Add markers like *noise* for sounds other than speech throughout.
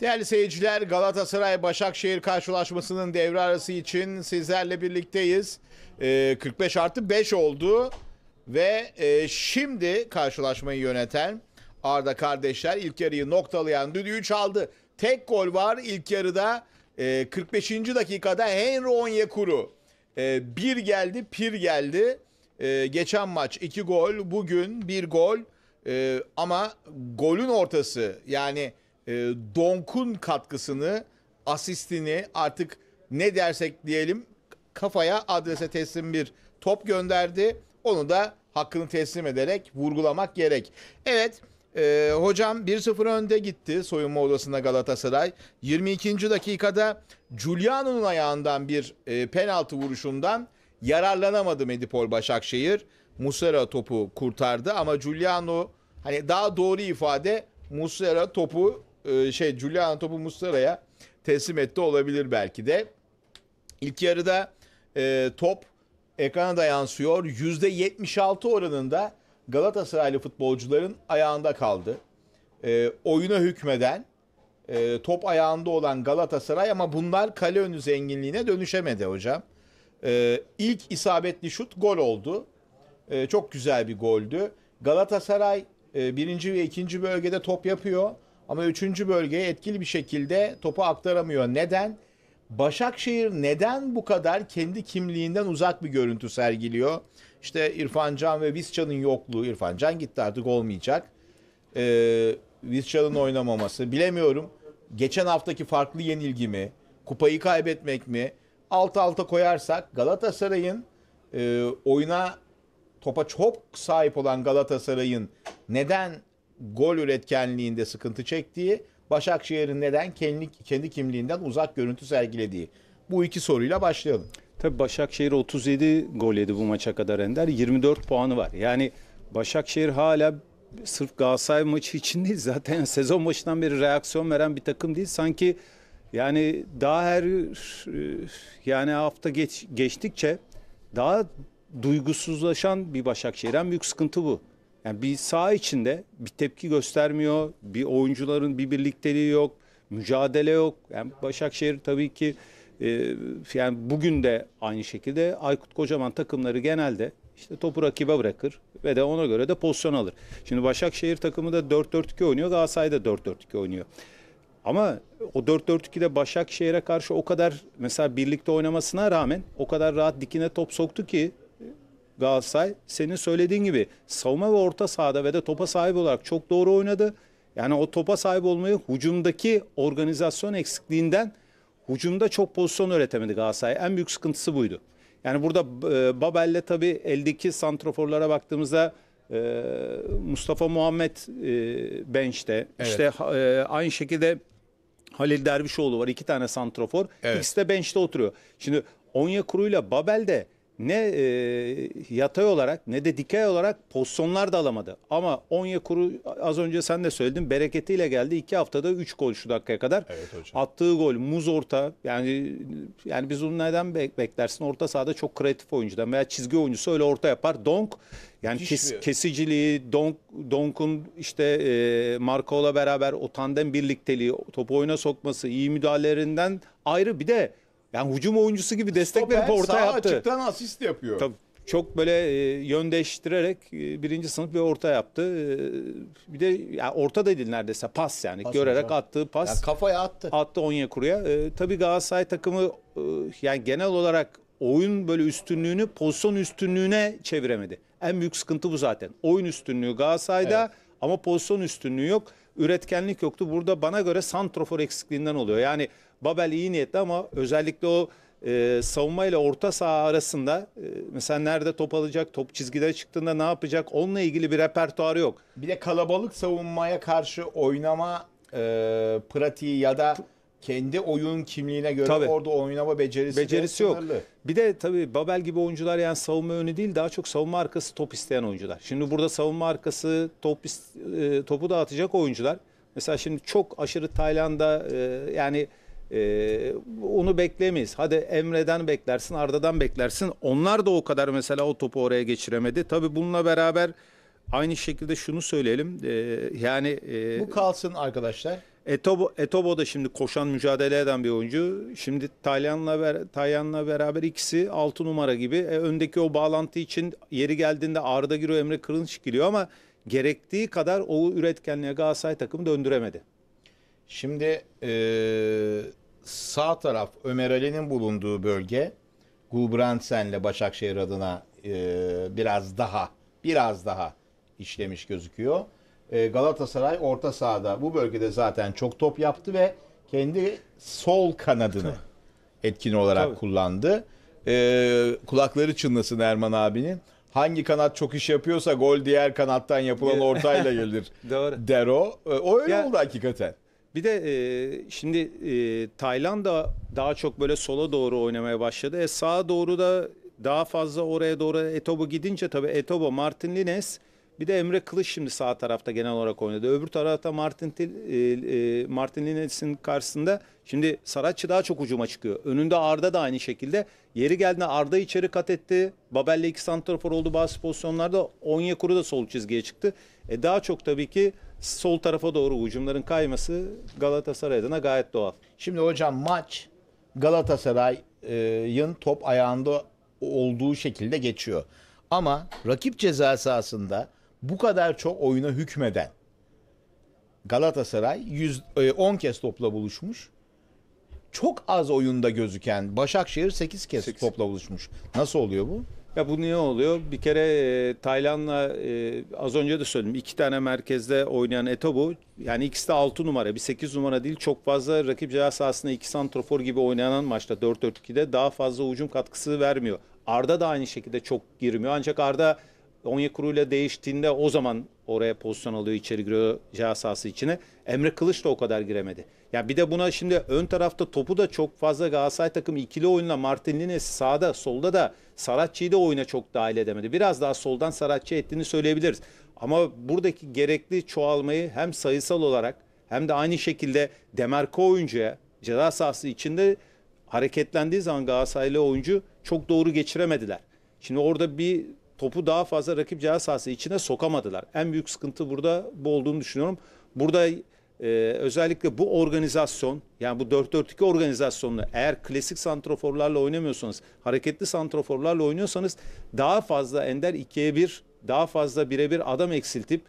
Değerli seyirciler Galatasaray-Başakşehir karşılaşmasının devre arası için sizlerle birlikteyiz. Ee, 45 artı 5 oldu ve e, şimdi karşılaşmayı yöneten Arda kardeşler ilk yarıyı noktalayan düdüğü çaldı. Tek gol var ilk yarıda e, ee, 45. dakikada Henry Onyekuru. E, bir geldi pir geldi. E, geçen maç iki gol bugün bir gol e, ama golün ortası yani e, Donk'un katkısını, asistini artık ne dersek diyelim kafaya adrese teslim bir top gönderdi. Onu da hakkını teslim ederek vurgulamak gerek. Evet e, hocam 1-0 önde gitti soyunma odasında Galatasaray. 22. dakikada Giuliano'nun ayağından bir e, penaltı vuruşundan yararlanamadı Medipol Başakşehir. Muslera topu kurtardı ama Giuliano hani daha doğru ifade Muslera topu e, şey Julian topu Muslera'ya teslim etti olabilir belki de. İlk yarıda e, top ekrana da yansıyor. %76 oranında Galatasaraylı futbolcuların ayağında kaldı. E, oyuna hükmeden e, top ayağında olan Galatasaray ama bunlar kale önü zenginliğine dönüşemedi hocam. E, ilk isabetli şut gol oldu. E, çok güzel bir goldü. Galatasaray e, birinci ve ikinci bölgede top yapıyor. Ama 3. bölgeye etkili bir şekilde topu aktaramıyor. Neden? Başakşehir neden bu kadar kendi kimliğinden uzak bir görüntü sergiliyor? İşte İrfan Can ve Visca'nın yokluğu. İrfan Can gitti artık olmayacak. Ee, Visca'nın oynamaması. Bilemiyorum. Geçen haftaki farklı yenilgi mi? Kupayı kaybetmek mi? Alt alta koyarsak Galatasaray'ın e, oyuna topa çok sahip olan Galatasaray'ın neden gol üretkenliğinde sıkıntı çektiği, Başakşehir'in neden kendi, kendi kimliğinden uzak görüntü sergilediği. Bu iki soruyla başlayalım. Tabii Başakşehir 37 gol yedi bu maça kadar Ender. 24 puanı var. Yani Başakşehir hala sırf Galatasaray maçı için değil zaten *laughs* sezon başından beri reaksiyon veren bir takım değil. Sanki yani daha her yani hafta geç, geçtikçe daha duygusuzlaşan bir Başakşehir. En büyük sıkıntı bu. Yani bir sağ içinde bir tepki göstermiyor. Bir oyuncuların bir birlikteliği yok. Mücadele yok. Yani Başakşehir tabii ki e, yani bugün de aynı şekilde Aykut Kocaman takımları genelde işte topu rakibe bırakır ve de ona göre de pozisyon alır. Şimdi Başakşehir takımı da 4-4-2 oynuyor. Galatasaray da 4-4-2 oynuyor. Ama o 4-4-2'de Başakşehir'e karşı o kadar mesela birlikte oynamasına rağmen o kadar rahat dikine top soktu ki Galatasaray senin söylediğin gibi savunma ve orta sahada ve de topa sahip olarak çok doğru oynadı. Yani o topa sahip olmayı hucumdaki organizasyon eksikliğinden hucumda çok pozisyon üretemedi Galatasaray. En büyük sıkıntısı buydu. Yani burada e, Babel'le tabii eldeki santroforlara baktığımızda e, Mustafa Muhammed e, bench'te. Evet. İşte e, aynı şekilde Halil Dervişoğlu var. iki tane santrofor. Evet. İkisi de bench'te oturuyor. Şimdi Onyekuru Babelde. Babel de ne e, yatay olarak ne de dikey olarak pozisyonlar da alamadı. Ama kuru az önce sen de söyledin bereketiyle geldi. iki haftada 3 gol şu dakikaya kadar. Evet hocam. Attığı gol muz orta yani yani biz onu neden beklersin? Orta sahada çok kreatif oyuncudan veya çizgi oyuncusu öyle orta yapar. Donk yani kes, kesiciliği, Donk, Donk'un işte e, Marko'la beraber o tandem birlikteliği, topu oyuna sokması, iyi müdahalelerinden ayrı bir de yani hücum oyuncusu gibi destek Stoper, verip orta yaptı. açıktan asist yapıyor. Tabii çok böyle e, yön değiştirerek e, birinci sınıf bir orta yaptı. E, bir de yani orta da değil neredeyse pas yani pas görerek hocam. attığı pas. Yani kafaya attı. Attı Onyekuru'ya. E, tabii Galatasaray takımı e, yani genel olarak oyun böyle üstünlüğünü pozisyon üstünlüğüne çeviremedi. En büyük sıkıntı bu zaten. Oyun üstünlüğü Galatasaray'da evet. ama pozisyon üstünlüğü yok. Üretkenlik yoktu. Burada bana göre santrofor eksikliğinden oluyor. Yani Babel iyi niyetli ama özellikle o e, savunma ile orta saha arasında e, mesela nerede top alacak, top çizgide çıktığında ne yapacak onunla ilgili bir repertuarı yok. Bir de kalabalık savunmaya karşı oynama e, pratiği ya da kendi oyun kimliğine göre tabii. orada oynama becerisi, becerisi yok. Bir de tabii Babel gibi oyuncular yani savunma önü değil daha çok savunma arkası top isteyen oyuncular. Şimdi burada savunma arkası top e, topu dağıtacak oyuncular. Mesela şimdi çok aşırı Tayland'a e, yani ee, onu beklemeyiz. Hadi Emre'den beklersin, Arda'dan beklersin. Onlar da o kadar mesela o topu oraya geçiremedi. Tabii bununla beraber aynı şekilde şunu söyleyelim. Ee, yani e, Bu kalsın arkadaşlar. Etobo, Etobo da şimdi koşan mücadele eden bir oyuncu. Şimdi Taylan'la ber, Taylan'la beraber ikisi 6 numara gibi. E, öndeki o bağlantı için yeri geldiğinde Arda giriyor, Emre Kırınç giriyor ama gerektiği kadar o üretkenliğe Galatasaray takımı döndüremedi. Şimdi eee sağ taraf Ömer Ali'nin bulunduğu bölge Gulbrandsen'le Başakşehir adına e, biraz daha biraz daha işlemiş gözüküyor. E, Galatasaray orta sahada bu bölgede zaten çok top yaptı ve kendi sol kanadını etkin olarak Tabii. kullandı. E, kulakları çınlasın Erman abinin. Hangi kanat çok iş yapıyorsa gol diğer kanattan yapılan ortayla *laughs* gelir. Doğru. Der o. E, o öyle ya, oldu hakikaten. Bir de e, şimdi e, Tayland da daha çok böyle sola doğru oynamaya başladı. E, sağa doğru da daha fazla oraya doğru Etobo gidince tabii Etobo, Martinlines bir de Emre Kılıç şimdi sağ tarafta genel olarak oynadı. Öbür tarafta Martin e, Martinlines'in karşısında şimdi Saratçı daha çok ucuma çıkıyor. Önünde Arda da aynı şekilde. Yeri geldiğinde Arda içeri kat etti. Babel'le iki santrafor oldu bazı pozisyonlarda. Onyekuru da sol çizgiye çıktı. E daha çok tabii ki sol tarafa doğru hücumların kayması Galatasaray adına gayet doğal. Şimdi hocam maç Galatasaray'ın top ayağında olduğu şekilde geçiyor. Ama rakip ceza sahasında bu kadar çok oyuna hükmeden Galatasaray 100, 10 e, kez topla buluşmuş. Çok az oyunda gözüken Başakşehir 8 kez 8. topla buluşmuş. Nasıl oluyor bu? Ya bu niye oluyor? Bir kere e, Taylan'la e, az önce de söyledim iki tane merkezde oynayan Etobo yani ikisi de 6 numara bir 8 numara değil çok fazla rakip ceza sahasında iki santrofor gibi oynanan maçta 4-4-2'de daha fazla ucum katkısı vermiyor. Arda da aynı şekilde çok girmiyor ancak Arda Onyekuru ile değiştiğinde o zaman oraya pozisyon alıyor içeri giriyor ceza sahası içine. Emre Kılıç da o kadar giremedi. Ya bir de buna şimdi ön tarafta topu da çok fazla Galatasaray takımı ikili oyunla Martinlinez sağda solda da Saratçı'yı da oyuna çok dahil edemedi. Biraz daha soldan Saratçı ettiğini söyleyebiliriz. Ama buradaki gerekli çoğalmayı hem sayısal olarak hem de aynı şekilde demerko oyuncuya ceza sahası içinde hareketlendiği zaman Galatasaraylı oyuncu çok doğru geçiremediler. Şimdi orada bir topu daha fazla rakip ceza sahası içine sokamadılar. En büyük sıkıntı burada bu olduğunu düşünüyorum. Burada e, özellikle bu organizasyon yani bu 4-4-2 organizasyonla eğer klasik santroforlarla oynamıyorsanız hareketli santroforlarla oynuyorsanız daha fazla ender 2'ye 1 daha fazla birebir adam eksiltip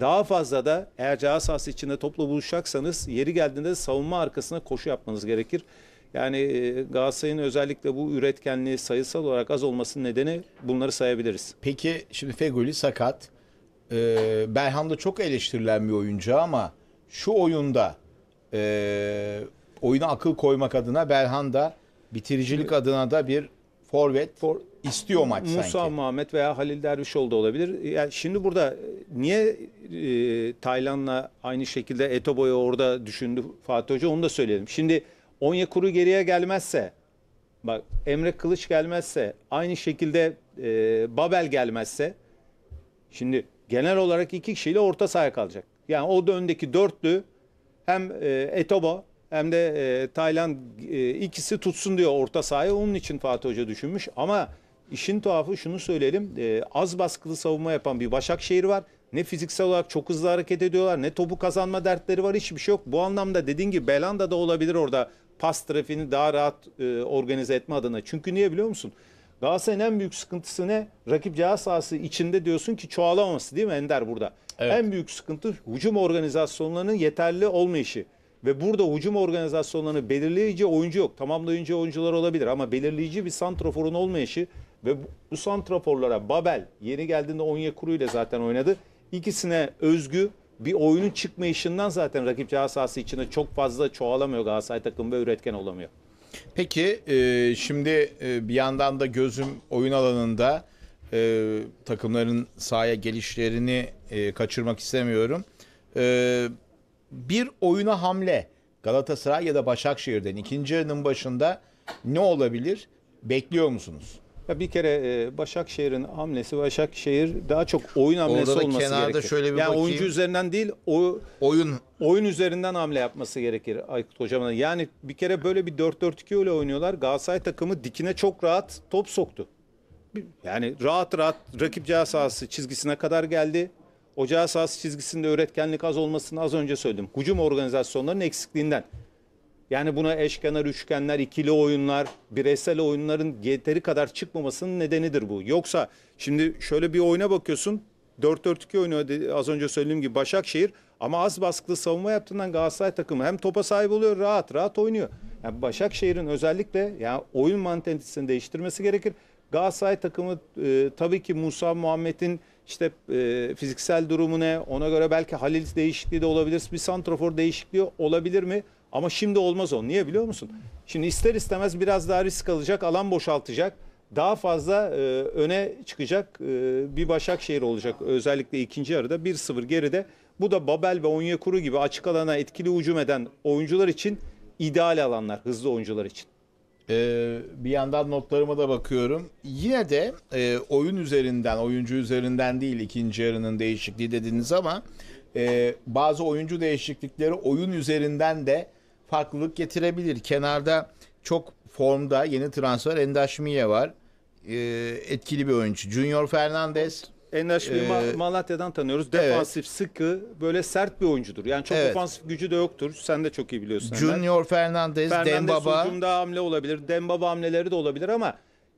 daha fazla da eğer ceza sahası içinde topla buluşacaksanız yeri geldiğinde savunma arkasına koşu yapmanız gerekir. Yani e, Galatasaray'ın özellikle bu üretkenliği sayısal olarak az olmasının nedeni bunları sayabiliriz. Peki şimdi Fegoli sakat. Ee, Belhanda çok eleştirilen bir oyuncu ama şu oyunda e, oyuna akıl koymak adına da bitiricilik adına da bir forvet For, istiyor maç Musa sanki. Musa Muhammed veya Halil Dervişoğlu da olabilir. Yani şimdi burada e, niye e, Taylan'la aynı şekilde Etobo'yu orada düşündü Fatih Hoca onu da söyleyelim. Şimdi Onyekuru geriye gelmezse bak Emre Kılıç gelmezse aynı şekilde e, Babel gelmezse şimdi genel olarak iki kişiyle orta sahaya kalacak. Yani o da dörtlü hem e, Etobo hem de e, Tayland e, ikisi tutsun diyor orta sahaya. Onun için Fatih Hoca düşünmüş ama işin tuhafı şunu söyleyelim. E, az baskılı savunma yapan bir Başakşehir var. Ne fiziksel olarak çok hızlı hareket ediyorlar ne topu kazanma dertleri var hiçbir şey yok. Bu anlamda dediğin gibi Belanda da olabilir orada pas trafiğini daha rahat e, organize etme adına. Çünkü niye biliyor musun? Galatasaray'ın en büyük sıkıntısı ne? Rakip ceza sahası içinde diyorsun ki çoğalamaması değil mi Ender burada? Evet. En büyük sıkıntı hücum organizasyonlarının yeterli olmayışı. Ve burada hücum organizasyonlarını belirleyici oyuncu yok. Tamamlayıcı oyuncular olabilir ama belirleyici bir santraforun olmayışı ve bu santraforlara Babel yeni geldiğinde Onyekuru ile zaten oynadı. İkisine özgü bir oyunun çıkmayışından zaten rakip ceza sahası içinde çok fazla çoğalamıyor Galatasaray takımı ve üretken olamıyor. Peki e, şimdi e, bir yandan da gözüm oyun alanında e, takımların sahaya gelişlerini e, kaçırmak istemiyorum. E, bir oyuna hamle Galatasaray ya da Başakşehir'den ikinci yarının başında ne olabilir? Bekliyor musunuz? Ya bir kere e, Başakşehir'in hamlesi Başakşehir daha çok oyun hamlesi Orada da olması kenarda gerekir. şöyle bir yani bakayım. oyuncu üzerinden değil o oyun oyun üzerinden hamle yapması gerekir Aykut hocamın. Yani bir kere böyle bir 4-4-2 ile oynuyorlar. Galatasaray takımı dikine çok rahat top soktu yani rahat rahat rakip ceza sahası çizgisine kadar geldi. O ceza sahası çizgisinde öğretkenlik az olmasını az önce söyledim. Hücum organizasyonlarının eksikliğinden. Yani buna eşkenar üçgenler, ikili oyunlar, bireysel oyunların yeteri kadar çıkmamasının nedenidir bu. Yoksa şimdi şöyle bir oyuna bakıyorsun. 4-4-2 oynuyor az önce söylediğim gibi Başakşehir ama az baskılı savunma yaptığından Galatasaray takımı hem topa sahip oluyor rahat rahat oynuyor. Yani Başakşehir'in özellikle yani oyun mantalitesini değiştirmesi gerekir. Galatasaray takımı e, tabii ki Musa Muhammed'in işte e, fiziksel durumu ne? Ona göre belki Halil değişikliği de olabilir. Bir santrafor değişikliği olabilir mi? Ama şimdi olmaz o. Niye biliyor musun? Şimdi ister istemez biraz daha risk alacak, alan boşaltacak. Daha fazla e, öne çıkacak e, bir Başakşehir olacak. Özellikle ikinci yarıda 1-0 geride. Bu da Babel ve Onyekuru gibi açık alana etkili hücum eden oyuncular için ideal alanlar, hızlı oyuncular için. Ee, bir yandan notlarıma da bakıyorum. Yine de e, oyun üzerinden, oyuncu üzerinden değil ikinci yarının değişikliği dediniz ama e, bazı oyuncu değişiklikleri oyun üzerinden de farklılık getirebilir. Kenarda çok formda yeni transfer Endaşmiye var. E, etkili bir oyuncu. Junior Fernandez Endaş ee, Malatya'dan tanıyoruz. Defansif, evet. sıkı, böyle sert bir oyuncudur. Yani çok evet. ofansif gücü de yoktur. Sen de çok iyi biliyorsun. Junior Fernandez, Fernandez Dembaba. Fernandez hamle olabilir. Dembaba hamleleri de olabilir ama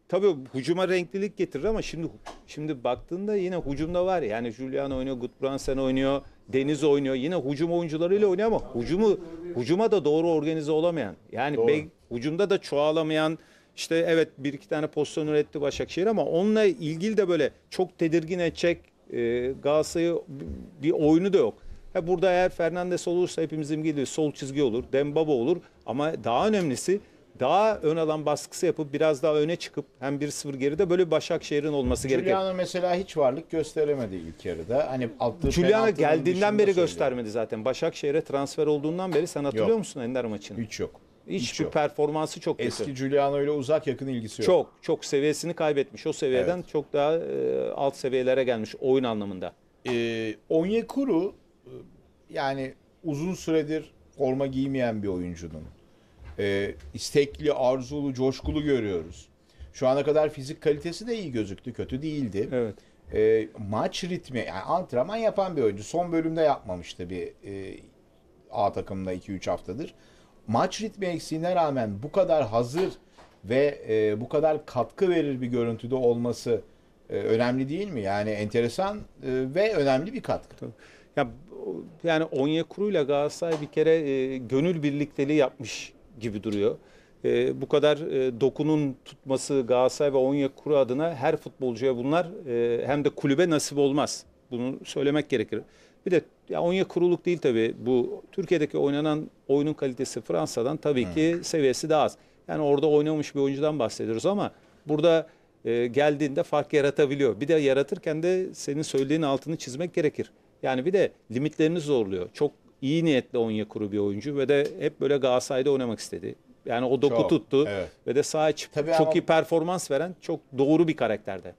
tabii hücuma renklilik getirir ama şimdi şimdi baktığında yine hücumda var. Yani Julian oynuyor, Gudbrandsen oynuyor, Deniz oynuyor. Yine hücum oyuncularıyla oynuyor ama hücumu hücuma da doğru organize olamayan. Yani doğru. Bek, hücumda da çoğalamayan işte evet bir iki tane pozisyon üretti Başakşehir ama onunla ilgili de böyle çok tedirgin edecek e, Galatasaray'ı bir oyunu da yok. Ha burada eğer Fernandes olursa hepimizin gibi sol çizgi olur, Dembaba olur ama daha önemlisi daha ön alan baskısı yapıp biraz daha öne çıkıp hem 1-0 geride böyle Başakşehir'in olması gerekiyor. Juliano mesela hiç varlık gösteremedi ilk yarıda. Hani attığı geldiğinden beri söylüyor. göstermedi zaten. Başakşehir'e transfer olduğundan beri sen hatırlıyor yok. musun Ender maçını? Hiç yok. Hiçbir yok. performansı çok kötü. Eski Giuliano ile uzak yakın ilgisi yok. Çok çok seviyesini kaybetmiş. O seviyeden evet. çok daha e, alt seviyelere gelmiş oyun anlamında. E, Onyekuru e, yani uzun süredir forma giymeyen bir oyuncunun e, istekli, arzulu, coşkulu görüyoruz. Şu ana kadar fizik kalitesi de iyi gözüktü, kötü değildi. Evet. E, maç ritmi, yani antrenman yapan bir oyuncu. Son bölümde yapmamıştı bir e, A takımda 2-3 haftadır maç ritmi eksiğine rağmen bu kadar hazır ve e, bu kadar katkı verir bir görüntüde olması e, önemli değil mi? Yani enteresan e, ve önemli bir katkı. Ya yani Onyekuru ile Galatasaray bir kere e, gönül birlikteliği yapmış gibi duruyor. E, bu kadar e, dokunun tutması Galatasaray ve Onyekuru adına her futbolcuya bunlar e, hem de kulübe nasip olmaz. Bunu söylemek gerekir. Bir de ya Onya kuruluk değil tabii. Bu Türkiye'deki oynanan oyunun kalitesi Fransa'dan tabii Hı. ki hmm. seviyesi daha az. Yani orada oynamış bir oyuncudan bahsediyoruz ama burada e, geldiğinde fark yaratabiliyor. Bir de yaratırken de senin söylediğin altını çizmek gerekir. Yani bir de limitlerini zorluyor. Çok iyi niyetli Onya kuru bir oyuncu ve de hep böyle Galatasaray'da oynamak istedi. Yani o doku çok, tuttu evet. ve de sahaya çıkıp çok ama... iyi performans veren çok doğru bir karakterde.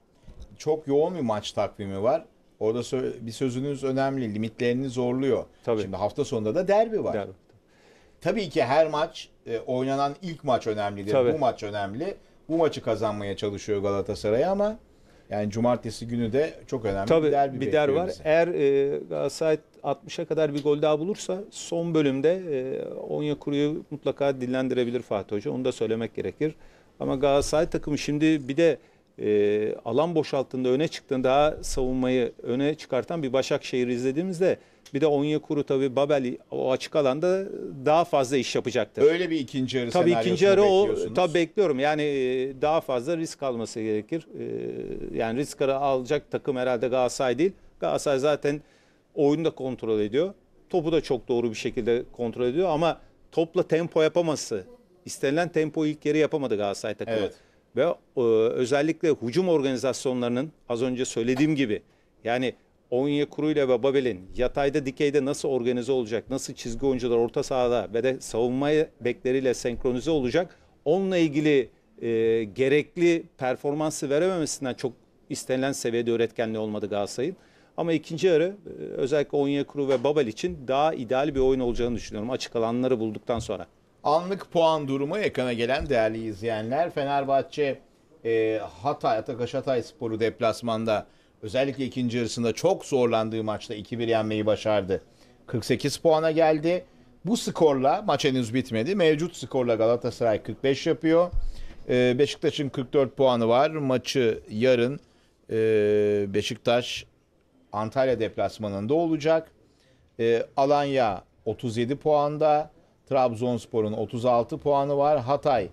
Çok yoğun bir maç takvimi var. Orada sö- bir sözünüz önemli. Limitlerini zorluyor. Tabii. Şimdi hafta sonunda da derbi var. Derbi. Tabii ki her maç e, oynanan ilk maç önemlidir. Tabii. Bu maç önemli. Bu maçı kazanmaya çalışıyor Galatasaray ama yani cumartesi günü de çok önemli Tabii, bir derbi bir der var. Bizi. Eğer e, Galatasaray 60'a kadar bir gol daha bulursa son bölümde e, Onya Kuru'yu mutlaka dillendirebilir Fatih Hoca. Onu da söylemek gerekir. Ama Galatasaray takımı şimdi bir de e, alan boşaltında öne çıktığında daha savunmayı öne çıkartan bir Başakşehir izlediğimizde bir de Onyekuru tabi Babel o açık alanda daha fazla iş yapacaktır. Öyle bir ikinci yarı Tabii ikinci yarı o tabii bekliyorum. Yani e, daha fazla risk alması gerekir. E, yani risk alacak takım herhalde Galatasaray değil. Galatasaray zaten oyunu da kontrol ediyor. Topu da çok doğru bir şekilde kontrol ediyor ama topla tempo yapaması, istenilen tempo ilk yarı yapamadı Galatasaray takımı. Evet ve e, özellikle hücum organizasyonlarının az önce söylediğim gibi yani Onyekuru ile ve Babel'in yatayda dikeyde nasıl organize olacak, nasıl çizgi oyuncular orta sahada ve de savunma bekleriyle senkronize olacak onunla ilgili e, gerekli performansı verememesinden çok istenilen seviyede öğretkenliği olmadı Galatasaray'ın. Ama ikinci yarı e, özellikle Onyekuru ve Babel için daha ideal bir oyun olacağını düşünüyorum açık alanları bulduktan sonra. Anlık puan durumu ekrana gelen değerli izleyenler. Fenerbahçe e, Hatay, Atakaş Hatay Sporu deplasmanda özellikle ikinci yarısında çok zorlandığı maçta 2-1 yenmeyi başardı. 48 puana geldi. Bu skorla maç henüz bitmedi. Mevcut skorla Galatasaray 45 yapıyor. E, Beşiktaş'ın 44 puanı var. Maçı yarın e, Beşiktaş Antalya deplasmanında olacak. E, Alanya 37 puanda. Trabzonspor'un 36 puanı var. Hatay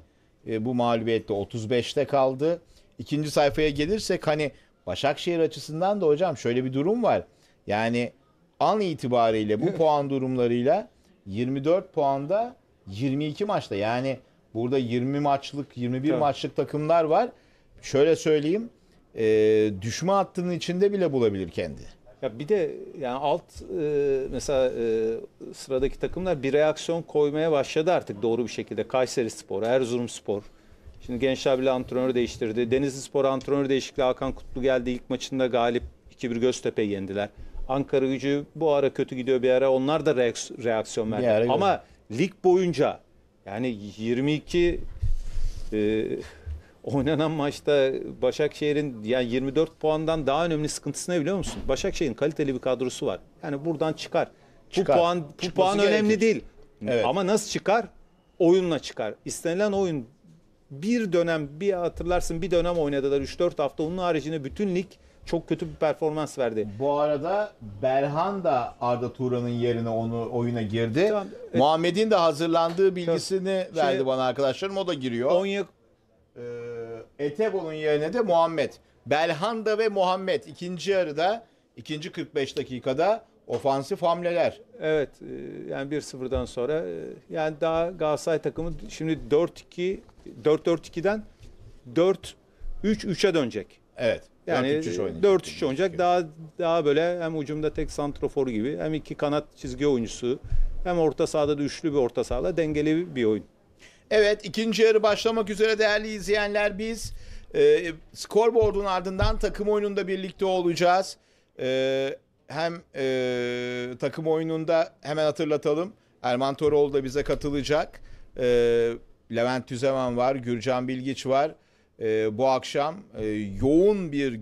e, bu mağlubiyette 35'te kaldı. İkinci sayfaya gelirsek hani Başakşehir açısından da hocam şöyle bir durum var. Yani an itibariyle bu *laughs* puan durumlarıyla 24 puanda 22 maçta yani burada 20 maçlık 21 Tabii. maçlık takımlar var. Şöyle söyleyeyim e, düşme hattının içinde bile bulabilir kendi. Ya bir de yani alt e, mesela e, sıradaki takımlar bir reaksiyon koymaya başladı artık doğru bir şekilde. Kayseri Spor, Erzurum Spor. Şimdi gençler bile antrenör değiştirdi. Denizli Spor antrenör değişikliği Hakan Kutlu geldi. ilk maçında galip 2-1 Göztepe yendiler. Ankara gücü bu ara kötü gidiyor bir ara. Onlar da reaksiyon verdi. Ama lig boyunca yani 22 e, oynanan maçta Başakşehir'in yani 24 puandan daha önemli sıkıntısı ne biliyor musun? Başakşehir'in kaliteli bir kadrosu var. Yani buradan çıkar. çıkar. Bu puan bu puan gerekir. önemli değil. Evet. Ama nasıl çıkar? Oyunla çıkar. İstenilen oyun bir dönem bir hatırlarsın bir dönem oynadılar 3-4 hafta onun haricinde bütün lig çok kötü bir performans verdi. Bu arada Berhan da Arda Turan'ın yerine onu oyuna girdi. Tamam, e, Muhammed'in de hazırlandığı bilgisini şey, verdi bana arkadaşlarım. O da giriyor. Konya ee, Etebo'nun yerine de Muhammed. Belhanda ve Muhammed ikinci yarıda ikinci 45 dakikada ofansif hamleler. Evet e, yani 1-0'dan sonra e, yani daha Galatasaray takımı şimdi 4-2 4-4-2'den 4-3-3'e dönecek. Evet. Yani 4-3 oynayacak. 4-3 oynayacak. Daha daha böyle hem ucumda tek santrofor gibi hem iki kanat çizgi oyuncusu hem orta sahada da üçlü bir orta sahada dengeli bir oyun. Evet ikinci yarı başlamak üzere değerli izleyenler biz e, skorboardun ardından takım oyununda birlikte olacağız. E, hem e, takım oyununda hemen hatırlatalım Erman Toroğlu da bize katılacak. E, Levent Tüzemen var, Gürcan Bilgiç var. E, bu akşam e, yoğun bir